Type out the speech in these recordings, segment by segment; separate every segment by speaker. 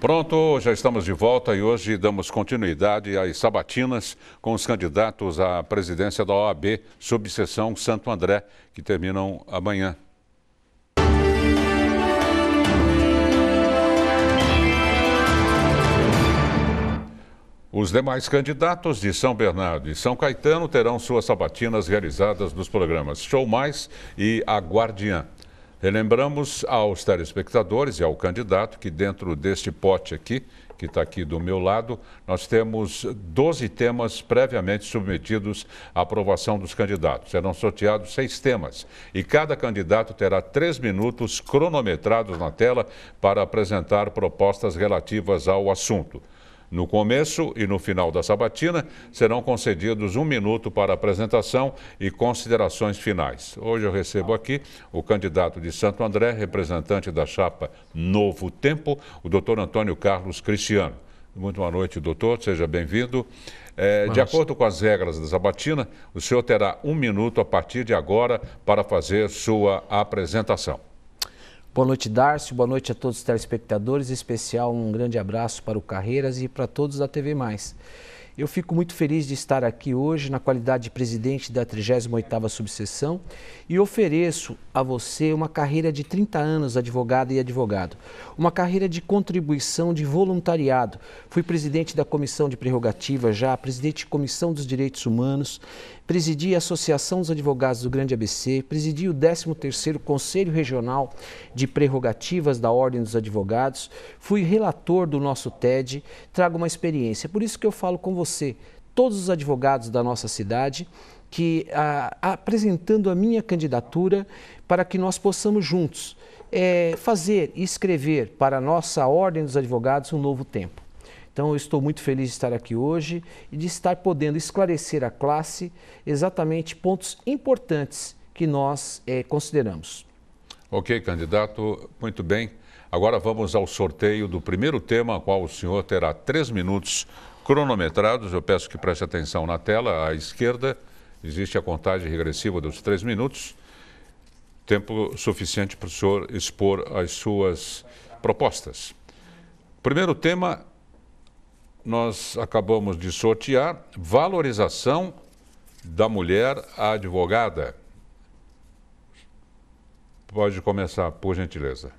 Speaker 1: Pronto, já estamos de volta e hoje damos continuidade às sabatinas com os candidatos à presidência da OAB, subseção Santo André, que terminam amanhã. Os demais candidatos de São Bernardo e São Caetano terão suas sabatinas realizadas nos programas Show Mais e A Guardiã. Relembramos aos telespectadores e ao candidato que dentro deste pote aqui, que está aqui do meu lado, nós temos 12 temas previamente submetidos à aprovação dos candidatos. Serão sorteados seis temas e cada candidato terá três minutos cronometrados na tela para apresentar propostas relativas ao assunto. No começo e no final da sabatina, serão concedidos um minuto para apresentação e considerações finais. Hoje eu recebo aqui o candidato de Santo André, representante da chapa Novo Tempo, o doutor Antônio Carlos Cristiano. Muito boa noite, doutor. Seja bem-vindo. É, de acordo com as regras da sabatina, o senhor terá um minuto a partir de agora para fazer sua apresentação.
Speaker 2: Boa noite, Darcio. Boa noite a todos os telespectadores. Em especial, um grande abraço para o Carreiras e para todos da TV Mais. Eu fico muito feliz de estar aqui hoje na qualidade de presidente da 38ª subseção e ofereço a você uma carreira de 30 anos advogada e advogado, uma carreira de contribuição de voluntariado. Fui presidente da Comissão de Prerrogativas, já, presidente de Comissão dos Direitos Humanos, presidi a Associação dos Advogados do Grande ABC, presidi o 13º Conselho Regional de Prerrogativas da Ordem dos Advogados, fui relator do nosso TED, trago uma experiência. Por isso que eu falo com você, todos os advogados da nossa cidade, que a, apresentando a minha candidatura para que nós possamos juntos é, fazer e escrever para a nossa Ordem dos Advogados um novo tempo. Então, eu estou muito feliz de estar aqui hoje e de estar podendo esclarecer à classe exatamente pontos importantes que nós é, consideramos.
Speaker 1: Ok, candidato, muito bem. Agora vamos ao sorteio do primeiro tema, ao qual o senhor terá três minutos cronometrados. Eu peço que preste atenção na tela, à esquerda. Existe a contagem regressiva dos três minutos. Tempo suficiente para o senhor expor as suas propostas. Primeiro tema nós acabamos de sortear valorização da mulher advogada. Pode começar, por gentileza.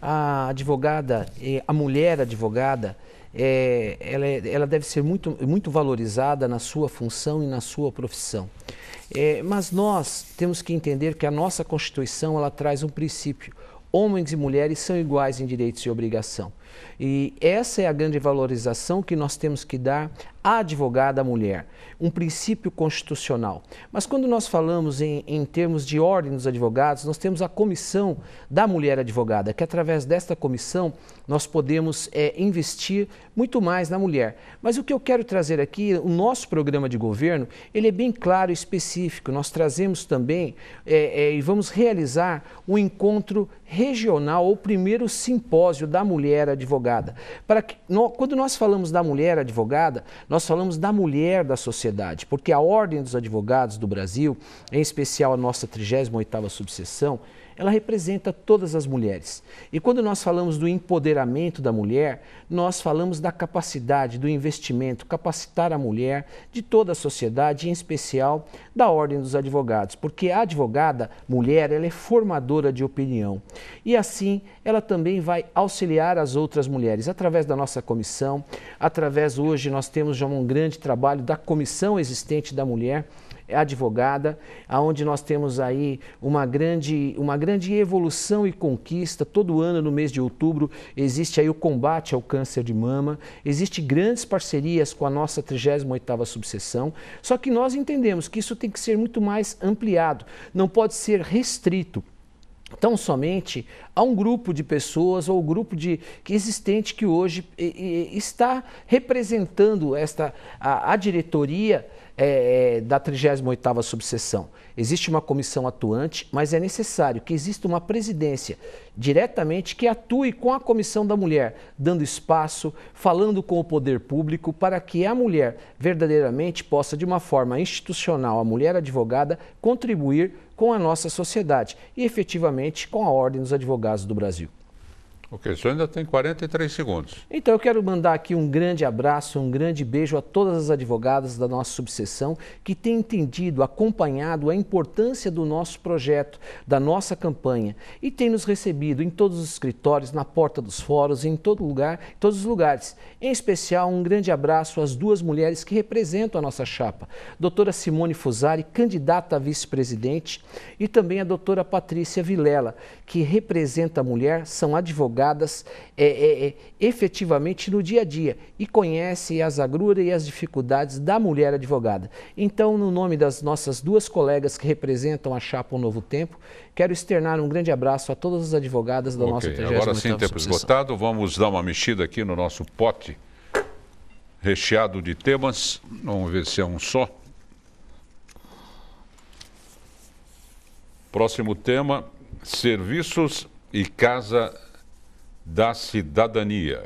Speaker 2: A advogada, a mulher advogada, é, ela, é, ela, deve ser muito, muito valorizada na sua função e na sua profissão. É, mas nós temos que entender que a nossa Constituição ela traz um princípio. Homens e mulheres são iguais em direitos e obrigação. E essa é a grande valorização que nós temos que dar à advogada mulher, um princípio constitucional. Mas quando nós falamos em, em termos de ordem dos advogados, nós temos a comissão da mulher advogada, que através desta comissão nós podemos é, investir muito mais na mulher. Mas o que eu quero trazer aqui, o nosso programa de governo, ele é bem claro e específico. Nós trazemos também é, é, e vamos realizar um encontro regional, o primeiro simpósio da mulher advogada advogada. Para que, no, quando nós falamos da mulher advogada, nós falamos da mulher da sociedade, porque a Ordem dos Advogados do Brasil, em especial a nossa 38ª subseção, ela representa todas as mulheres. E quando nós falamos do empoderamento da mulher, nós falamos da capacidade, do investimento, capacitar a mulher de toda a sociedade, em especial da Ordem dos Advogados, porque a advogada mulher ela é formadora de opinião e assim ela também vai auxiliar as outras mulheres através da nossa comissão, através hoje nós temos já um grande trabalho da comissão existente da mulher é advogada, aonde nós temos aí uma grande, uma grande evolução e conquista. Todo ano, no mês de outubro, existe aí o combate ao câncer de mama, existe grandes parcerias com a nossa 38ª subseção, só que nós entendemos que isso tem que ser muito mais ampliado, não pode ser restrito tão somente a um grupo de pessoas ou um grupo de que existente que hoje está representando esta a, a diretoria é, é, da 38ª subseção. Existe uma comissão atuante, mas é necessário que exista uma presidência diretamente que atue com a comissão da mulher, dando espaço, falando com o poder público para que a mulher verdadeiramente possa, de uma forma institucional, a mulher advogada, contribuir com a nossa sociedade e efetivamente com a Ordem dos Advogados do Brasil.
Speaker 1: Ok, o senhor ainda tem 43 segundos.
Speaker 2: Então eu quero mandar aqui um grande abraço, um grande beijo a todas as advogadas da nossa subseção que têm entendido, acompanhado a importância do nosso projeto, da nossa campanha e têm nos recebido em todos os escritórios, na porta dos fóruns, em todo lugar, em todos os lugares. Em especial, um grande abraço às duas mulheres que representam a nossa chapa, doutora Simone Fusari, candidata a vice-presidente, e também a doutora Patrícia Vilela, que representa a mulher, são advogadas jogadas é, é, é, efetivamente no dia a dia e conhece as agruras e as dificuldades da mulher advogada. Então, no nome das nossas duas colegas que representam a Chapa Um Novo Tempo, quero externar um grande abraço a todas as advogadas da okay, nossa 38 Agora sim, tempo sucessão.
Speaker 1: esgotado, vamos dar uma mexida aqui no nosso pote recheado de temas. Vamos ver se é um só. Próximo tema: serviços e casa da Cidadania.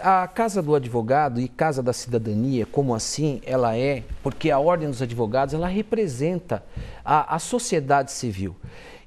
Speaker 2: A Casa do Advogado e Casa da Cidadania, como assim ela é, porque a Ordem dos Advogados, ela representa a, a sociedade civil.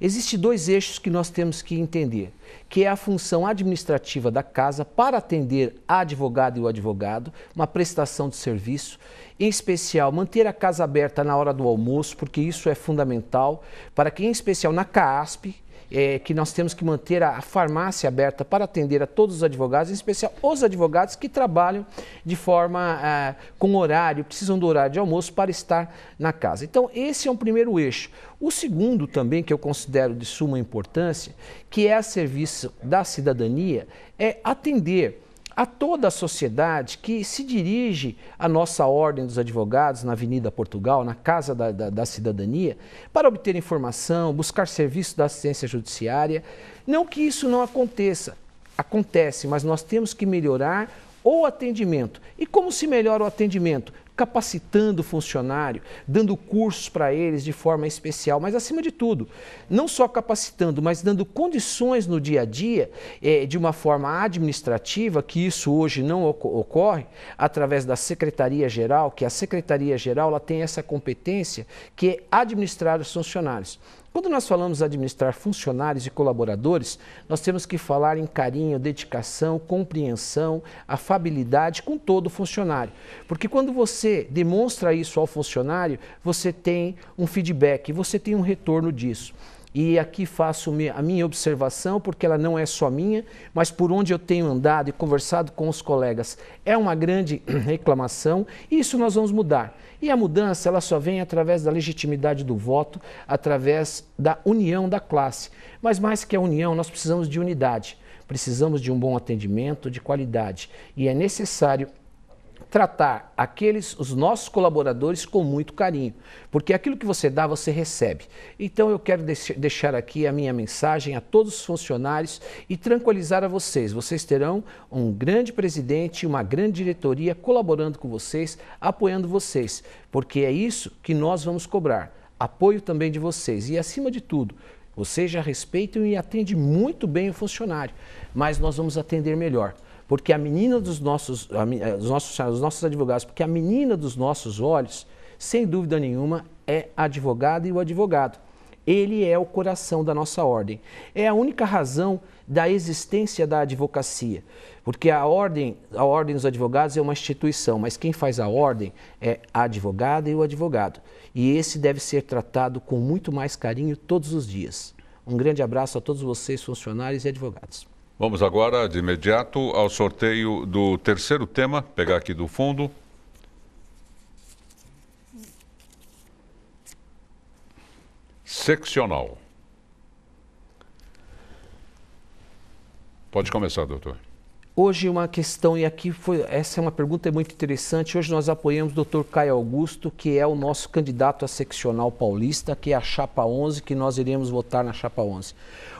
Speaker 2: Existem dois eixos que nós temos que entender, que é a função administrativa da casa para atender a advogada e o advogado, uma prestação de serviço, em especial manter a casa aberta na hora do almoço, porque isso é fundamental, para que em especial na CASP, é, que nós temos que manter a, a farmácia aberta para atender a todos os advogados, em especial os advogados que trabalham de forma ah, com horário, precisam do horário de almoço para estar na casa. Então, esse é um primeiro eixo. O segundo também, que eu considero de suma importância, que é a serviço da cidadania, é atender a toda a sociedade que se dirige à nossa Ordem dos Advogados na Avenida Portugal, na Casa da, da, da, Cidadania, para obter informação, buscar serviço da assistência judiciária. Não que isso não aconteça, acontece, mas nós temos que melhorar o atendimento. E como se melhora o atendimento? capacitando o funcionário, dando cursos para eles de forma especial, mas acima de tudo, não só capacitando, mas dando condições no dia a dia eh, de uma forma administrativa, que isso hoje não ocorre, através da Secretaria-Geral, que a Secretaria-Geral tem essa competência que é administrar os funcionários. Quando nós falamos administrar funcionários e colaboradores, nós temos que falar em carinho, dedicação, compreensão, afabilidade com todo funcionário. Porque quando você você demonstra isso ao funcionário, você tem um feedback, você tem um retorno disso. E aqui faço a minha observação, porque ela não é só minha, mas por onde eu tenho andado e conversado com os colegas. É uma grande reclamação e isso nós vamos mudar. E a mudança ela só vem através da legitimidade do voto, através da união da classe. Mas mais que a união, nós precisamos de unidade. Precisamos de um bom atendimento de qualidade e é necessário tratar aqueles, os nossos colaboradores, com muito carinho, porque aquilo que você dá, você recebe. Então eu quero deixar aqui a minha mensagem a todos os funcionários e tranquilizar a vocês. Vocês terão um grande presidente, uma grande diretoria colaborando com vocês, apoiando vocês, porque é isso que nós vamos cobrar. Apoio também de vocês e, acima de tudo, vocês já respeitam e atendem muito bem o funcionário, mas nós vamos atender melhor porque a menina dos nossos, a, eh, os, nossos, os nossos advogados, porque a menina dos nossos olhos, sem dúvida nenhuma, é a advogada e o advogado. Ele é o coração da nossa ordem. É a única razão da existência da advocacia, porque a ordem, a ordem dos advogados é uma instituição, mas quem faz a ordem é a advogada e o advogado. E esse deve ser tratado com muito mais carinho todos os dias. Um grande abraço a todos vocês, funcionários e advogados.
Speaker 1: Vamos agora de imediato ao sorteio do terceiro tema, pegar aqui do fundo. Seccional. Pode começar, doutor.
Speaker 2: Hoje uma questão, e aqui foi, essa é uma pergunta é muito interessante. Hoje nós apoiamos o doutor Caio Augusto, que é o nosso candidato a seccional paulista, que é a chapa 11, que nós iremos votar na chapa 11.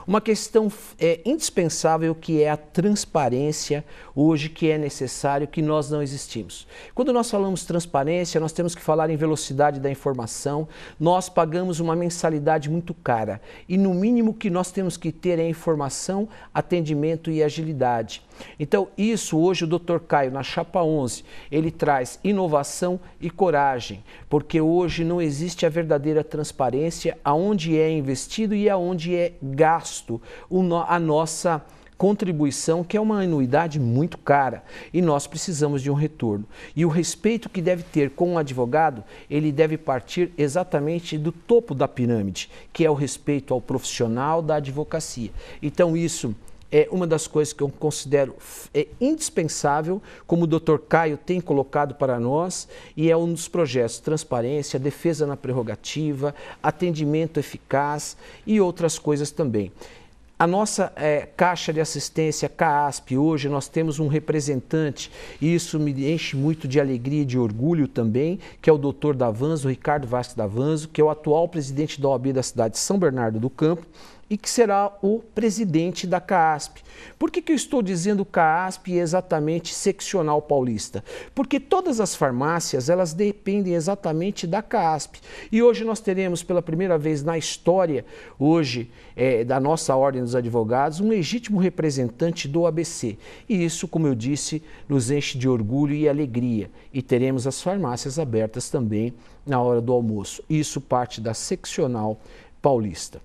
Speaker 2: Uma questão é, indispensável que é a transparência hoje que é necessário, que nós não existimos. Quando nós falamos transparência, nós temos que falar em velocidade da informação. Nós pagamos uma mensalidade muito cara e no mínimo que nós temos que ter é informação, atendimento e agilidade. Então, isso hoje o Dr. Caio na chapa 11, ele traz inovação e coragem, porque hoje não existe a verdadeira transparência aonde é investido e aonde é gasto gasto, a nossa contribuição, que é uma anuidade muito cara, e nós precisamos de um retorno. E o respeito que deve ter com o advogado, ele deve partir exatamente do topo da pirâmide, que é o respeito ao profissional da advocacia. Então, isso é uma das coisas que eu considero é indispensável, como o Dr. Caio tem colocado para nós, e é um dos projetos transparência, defesa na prerrogativa, atendimento eficaz e outras coisas também. A nossa é, Caixa de Assistência, CASP, hoje nós temos um representante, e isso me enche muito de alegria e de orgulho também, que é o doutor Davanzo, Ricardo Vasco Davanzo, que é o atual presidente da OAB da cidade de São Bernardo do Campo, e que será o presidente da CASP. Por que, que eu estou dizendo CASP é exatamente seccional paulista? Porque todas as farmácias, elas dependem exatamente da CASP. E hoje nós teremos pela primeira vez na história, hoje, é, da nossa Ordem dos Advogados, um legítimo representante do ABC. E isso, como eu disse, nos enche de orgulho e alegria. E teremos as farmácias abertas também na hora do almoço. Isso parte da seccional paulista.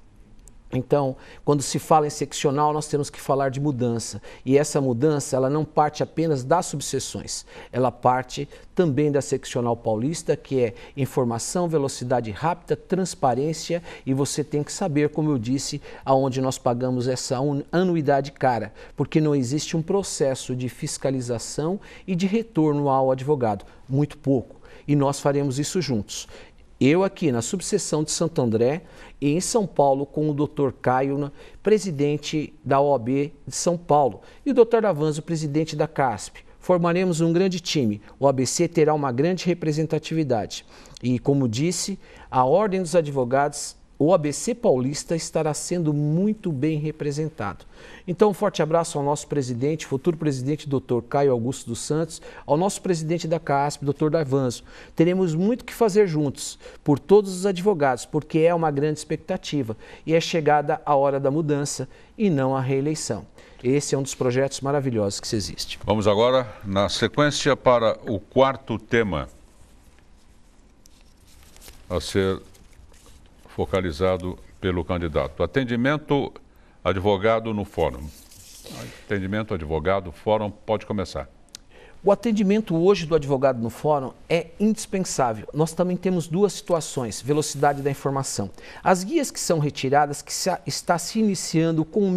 Speaker 2: Então, quando se fala em seccional, nós temos que falar de mudança. E essa mudança, ela não parte apenas das subseções, ela parte também da seccional paulista, que é informação, velocidade rápida, transparência, e você tem que saber, como eu disse, aonde nós pagamos essa anuidade cara, porque não existe um processo de fiscalização e de retorno ao advogado, muito pouco e nós faremos isso juntos. Eu aqui na subseção de Santo André e em São Paulo com o Dr. Caio, né, presidente da OAB de São Paulo, e o Dr. Davanzo, presidente da CASP. Formaremos um grande time. O ABC terá uma grande representatividade. E como disse, a Ordem dos Advogados o ABC Paulista estará sendo muito bem representado. Então, um forte abraço ao nosso presidente, futuro presidente, doutor Caio Augusto dos Santos, ao nosso presidente da CASP, doutor Davanzo. Teremos muito que fazer juntos, por todos os advogados, porque é uma grande expectativa e é chegada a hora da mudança e não a reeleição. Esse é um dos projetos maravilhosos que se existe.
Speaker 1: Vamos agora, na sequência, para o quarto tema a ser focalizado pelo candidato. Atendimento advogado no fórum. Atendimento advogado, fórum, pode começar.
Speaker 2: O atendimento hoje do advogado no fórum é indispensável. Nós também temos duas situações: velocidade da informação. As guias que são retiradas, que está se iniciando com,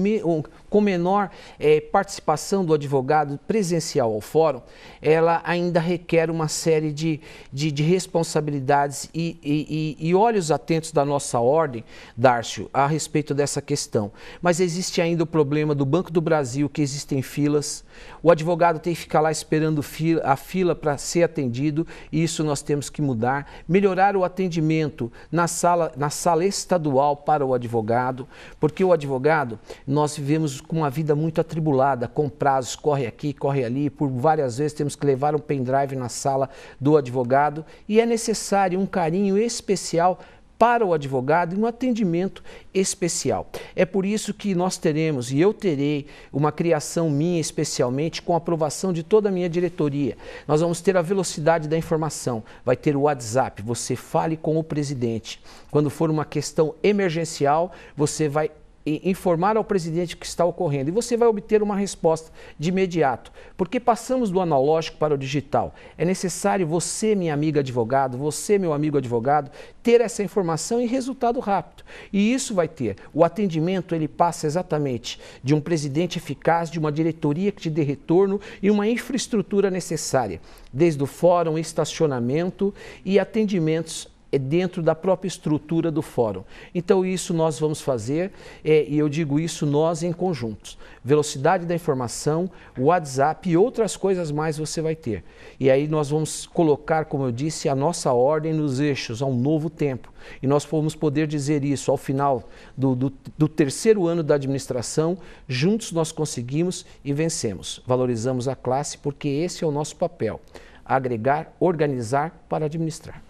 Speaker 2: com menor é, participação do advogado presencial ao fórum, ela ainda requer uma série de, de, de responsabilidades e, e, e, olhos atentos da nossa ordem, Dárcio, a respeito dessa questão. Mas existe ainda o problema do Banco do Brasil, que existem filas, o advogado tem que ficar lá esperando fila, a fila para ser atendido, e isso nós temos que mudar, melhorar o atendimento na sala, na sala estadual para o advogado, porque o advogado, nós vivemos com uma vida muito atribulada, com prazos, corre aqui, corre ali, por várias vezes temos que levar um pendrive na sala do advogado e é necessário um carinho especial para o advogado e um atendimento especial. É por isso que nós teremos e eu terei uma criação minha especialmente com aprovação de toda a minha diretoria. Nós vamos ter a velocidade da informação, vai ter o WhatsApp, você fale com o presidente. Quando for uma questão emergencial, você vai informar ao presidente o que está ocorrendo e você vai obter uma resposta de imediato, porque passamos do analógico para o digital. É necessário você, minha amiga advogado, você, meu amigo advogado, ter essa informação e resultado rápido. E isso vai ter. O atendimento ele passa exatamente de um presidente eficaz, de uma diretoria que te dê retorno e uma infraestrutura necessária, desde o fórum, estacionamento e atendimentos é dentro da própria estrutura do fórum. Então, isso nós vamos fazer, é, e eu digo isso nós em conjuntos. Velocidade da informação, WhatsApp e outras coisas mais você vai ter. E aí nós vamos colocar, como eu disse, a nossa ordem nos eixos, a um novo tempo. E nós vamos poder dizer isso ao final do, do, do terceiro ano da administração, juntos nós conseguimos e vencemos. Valorizamos a classe porque esse é o nosso papel, agregar, organizar para administrar.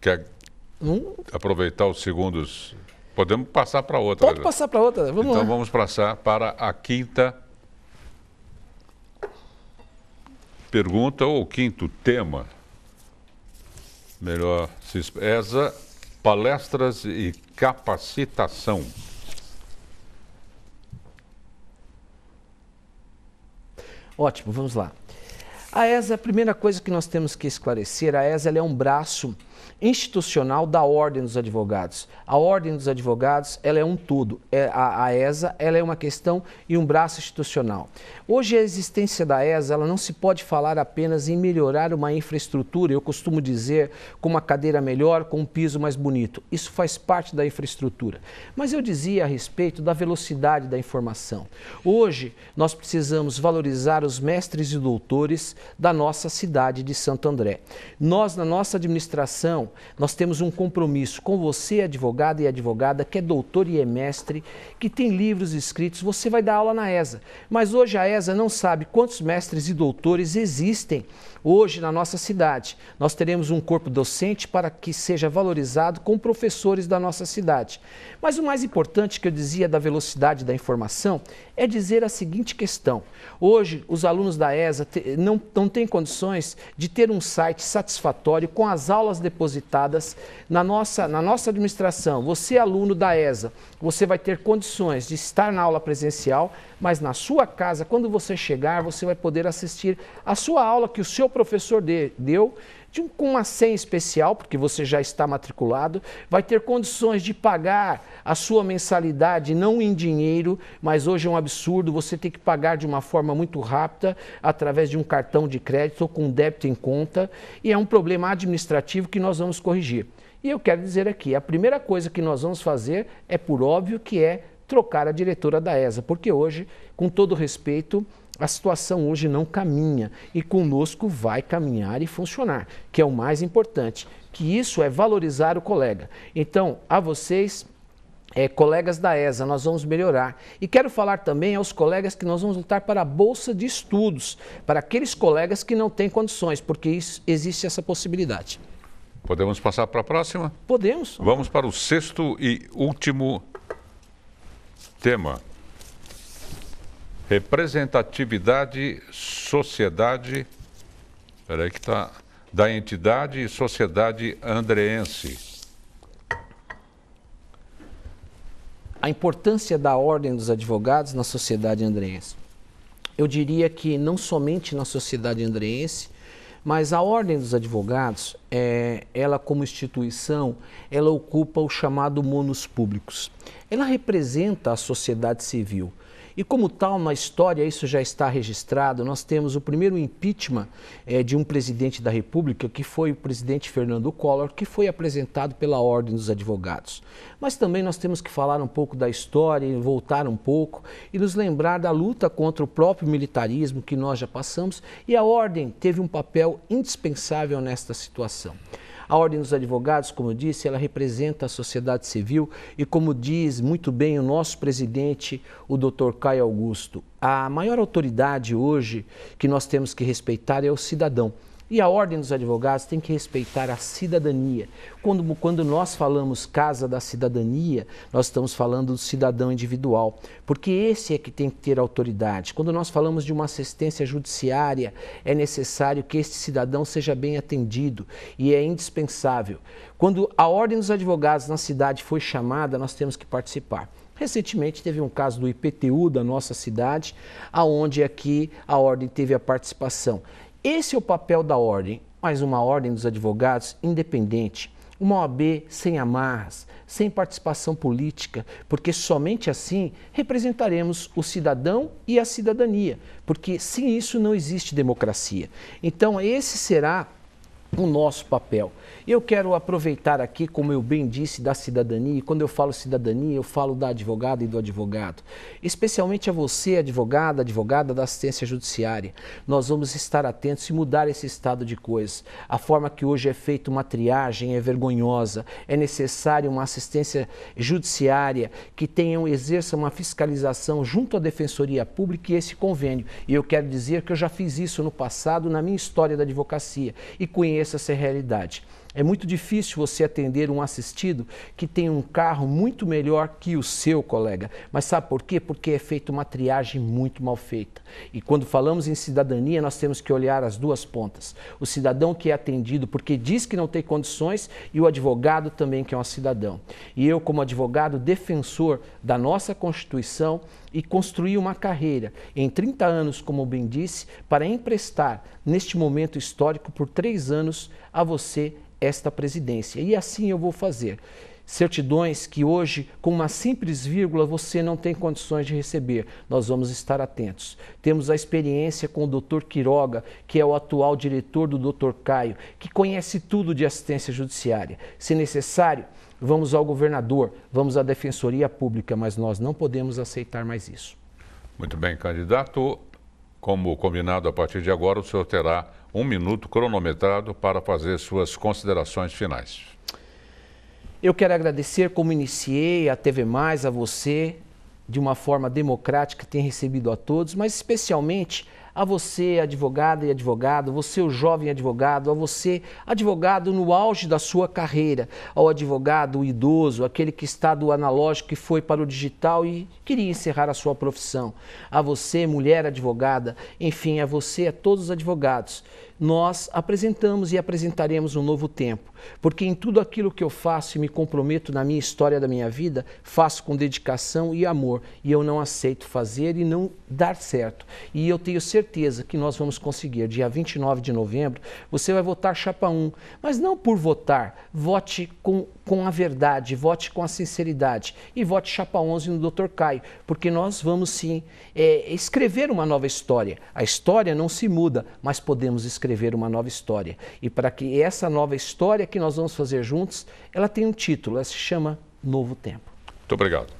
Speaker 2: Quer hum?
Speaker 1: aproveitar os segundos? Podemos passar para outra. Pode né? passar
Speaker 2: para outra. Vamos então lá.
Speaker 1: vamos passar para a quinta pergunta ou quinto tema. Melhor, essa palestras e capacitação.
Speaker 2: Ótimo, vamos lá. A ESA, a primeira coisa que nós temos que esclarecer, a ESA é um braço institucional da Ordem dos Advogados. A Ordem dos Advogados ela é um todo. É, a, a ESA ela é uma questão e um braço institucional. Hoje a existência da ESA ela não se pode falar apenas em melhorar uma infraestrutura. Eu costumo dizer com uma cadeira melhor, com um piso mais bonito. Isso faz parte da infraestrutura. Mas eu dizia a respeito da velocidade da informação. Hoje nós precisamos valorizar os mestres e doutores da nossa cidade de Santo André. Nós na nossa administração nós temos um compromisso com você, advogado e advogada, que é doutor e é mestre, que tem livros escritos, você vai dar aula na ESA. Mas hoje a ESA não sabe quantos mestres e doutores existem Hoje, na nossa cidade, nós teremos um corpo docente para que seja valorizado com professores da nossa cidade. Mas o mais importante que eu dizia da velocidade da informação é dizer a seguinte questão. Hoje, os alunos da ESA não, não têm condições de ter um site satisfatório com as aulas depositadas na nossa, na nossa administração. Você, aluno da ESA, você vai ter condições de estar na aula presencial mas na sua casa, quando você chegar, você vai poder assistir a sua aula que o seu professor de, deu, de um, com uma senha especial, porque você já está matriculado, vai ter condições de pagar a sua mensalidade, não em dinheiro, mas hoje é um absurdo você ter que pagar de uma forma muito rápida, através de um cartão de crédito ou com débito em conta, e é um problema administrativo que nós vamos corrigir. E eu quero dizer aqui, a primeira coisa que nós vamos fazer é por óbvio que é trocar a diretora da ESA, porque hoje, com todo respeito, a situação hoje não caminha e conosco vai caminhar e funcionar, que é o mais importante, que isso é valorizar o colega. Então, a vocês, é, colegas da ESA, nós vamos melhorar. E quero falar também aos colegas que nós vamos lutar para a bolsa de estudos, para aqueles colegas que não têm condições, porque isso, existe essa possibilidade.
Speaker 1: Podemos passar para a próxima? Podemos. Vamos para o sexto e último Tema: Representatividade, sociedade. Peraí que está. Da entidade e sociedade andreense.
Speaker 2: A importância da ordem dos advogados na sociedade andreense. Eu diria que não somente na sociedade andreense, mas a Ordem dos Advogados, é, ela como instituição, ela ocupa o chamado monos públicos. Ela representa a sociedade civil. E como tal, na história, isso já está registrado. Nós temos o primeiro impeachment é, de um presidente da República, que foi o presidente Fernando Collor, que foi apresentado pela Ordem dos Advogados. Mas também nós temos que falar um pouco da história, e voltar um pouco e nos lembrar da luta contra o próprio militarismo que nós já passamos. E a Ordem teve um papel indispensável nesta situação. A Ordem dos Advogados, como eu disse, ela representa a sociedade civil e, como diz muito bem o nosso presidente, o Dr. Caio Augusto, a maior autoridade hoje que nós temos que respeitar é o cidadão. E a Ordem dos Advogados tem que respeitar a cidadania. Quando, quando nós falamos Casa da Cidadania, nós estamos falando do cidadão individual, porque esse é que tem que ter autoridade. Quando nós falamos de uma assistência judiciária, é necessário que este cidadão seja bem atendido e é indispensável. Quando a Ordem dos Advogados na cidade foi chamada, nós temos que participar. Recentemente teve um caso do IPTU da nossa cidade, aonde aqui é a ordem teve a participação. Esse é o papel da ordem, mas uma ordem dos advogados independente, uma OAB sem amarras, sem participação política, porque somente assim representaremos o cidadão e a cidadania, porque sem isso não existe democracia. Então, esse será o nosso papel. Eu quero aproveitar aqui, como eu bem disse, da cidadania, e quando eu falo cidadania, eu falo da advogada e do advogado. Especialmente a você, advogada, advogada da assistência judiciária. Nós vamos estar atentos e mudar esse estado de coisas. A forma que hoje é feita uma triagem é vergonhosa. É necessário uma assistência judiciária que tenha, exerça uma fiscalização junto à Defensoria Pública e esse convênio. E eu quero dizer que eu já fiz isso no passado, na minha história da advocacia, e conheço reconheço essa realidade. É muito difícil você atender um assistido que tem um carro muito melhor que o seu colega. Mas sabe por quê? Porque é feita uma triagem muito mal feita. E quando falamos em cidadania, nós temos que olhar as duas pontas. O cidadão que é atendido porque diz que não tem condições e o advogado também que é um cidadão. E eu, como advogado defensor da nossa Constituição, e construí uma carreira em 30 anos, como bem disse, para emprestar neste momento histórico por três anos a você esta presidência. E assim eu vou fazer. Certidões que hoje, com uma simples vírgula, você não tem condições de receber. Nós vamos estar atentos. Temos a experiência com o doutor Quiroga, que é o atual diretor do doutor Caio, que conhece tudo de assistência judiciária. Se necessário, vamos ao governador, vamos à defensoria pública, mas nós não podemos aceitar mais isso.
Speaker 1: Muito bem, candidato. Como combinado a partir de agora, o senhor terá um minuto cronometrado para fazer suas considerações finais.
Speaker 2: Eu quero agradecer, como iniciei, a TV Mais, a você, de uma forma democrática, tem recebido a todos, mas especialmente a você, advogada e advogado, você, o jovem advogado, a você, advogado no auge da sua carreira, ao advogado o idoso, aquele que está do analógico e foi para o digital e queria encerrar a sua profissão, a você, mulher advogada, enfim, a você, a todos os advogados nós apresentamos e apresentaremos um novo tempo, porque em tudo aquilo que eu faço e me comprometo na minha história da minha vida, faço com dedicação e amor, e eu não aceito fazer e não dar certo. E eu tenho certeza que nós vamos conseguir. Dia 29 de novembro, você vai votar chapa 1, mas não por votar, vote com com a verdade, vote com a sinceridade e vote Chapa 11 no Dr. Caio, porque nós vamos sim é, escrever uma nova história. A história não se muda, mas podemos escrever uma nova história. E para que essa nova história que nós vamos fazer juntos, ela tem um título, ela se chama Novo Tempo.
Speaker 1: Muito obrigado.